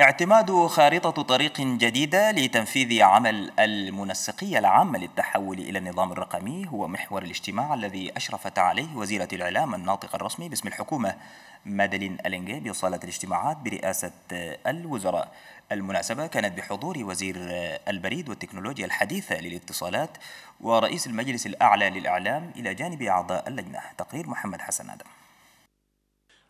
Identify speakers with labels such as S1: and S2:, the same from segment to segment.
S1: اعتماد خارطة طريق جديدة لتنفيذ عمل المنسقية العامة للتحول إلى النظام الرقمي هو محور الاجتماع الذي أشرفت عليه وزيرة الإعلام الناطق الرسمي باسم الحكومة مادلين ألينجي بصالة الاجتماعات برئاسة الوزراء المناسبة كانت بحضور وزير البريد والتكنولوجيا الحديثة للاتصالات ورئيس المجلس الأعلى للإعلام إلى جانب أعضاء اللجنة تقرير محمد حسن آدم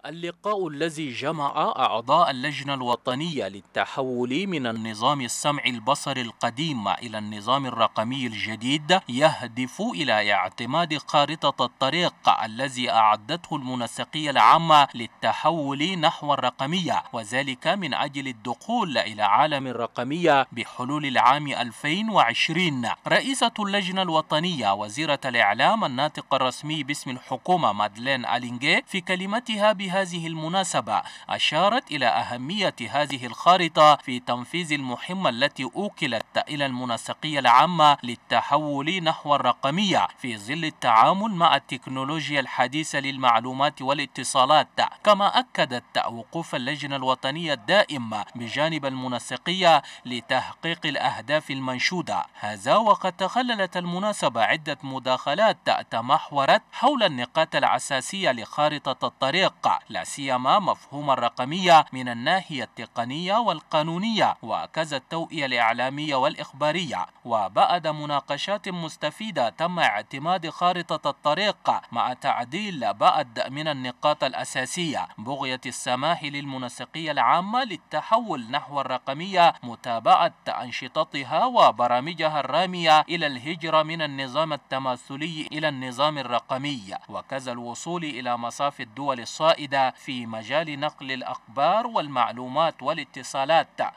S2: اللقاء الذي جمع أعضاء اللجنة الوطنية للتحول من النظام السمعي البصري القديم إلى النظام الرقمي الجديد يهدف إلى اعتماد خارطة الطريق الذي أعدته المنسقية العامة للتحول نحو الرقمية وذلك من أجل الدخول إلى عالم الرقمية بحلول العام 2020 رئيسة اللجنة الوطنية وزيرة الإعلام الناطق الرسمي باسم الحكومة مادلين ألينجي في كلمتها بها هذه المناسبة أشارت إلى أهمية هذه الخارطة في تنفيذ المهمة التي أوكلت إلى المنسقية العامة للتحول نحو الرقمية في ظل التعامل مع التكنولوجيا الحديثة للمعلومات والاتصالات كما أكدت وقوف اللجنة الوطنية الدائمة بجانب المنسقية لتحقيق الأهداف المنشودة هذا وقد تخللت المناسبة عدة مداخلات تمحورت حول النقاط الأساسية لخارطة الطريق لا سيما مفهوم الرقمية من الناحية التقنية والقانونية وكذا التوئية الإعلامية والإخبارية وبعد مناقشات مستفيدة تم اعتماد خارطة الطريق مع تعديل بعد من النقاط الأساسية بغية السماح للمنسقية العامة للتحول نحو الرقمية متابعة أنشطتها وبرامجها الرامية إلى الهجرة من النظام التماثلي إلى النظام الرقمي وكذا الوصول إلى مصاف الدول الصائدة الجديدة في مجال نقل الأخبار والمعلومات والاتصالات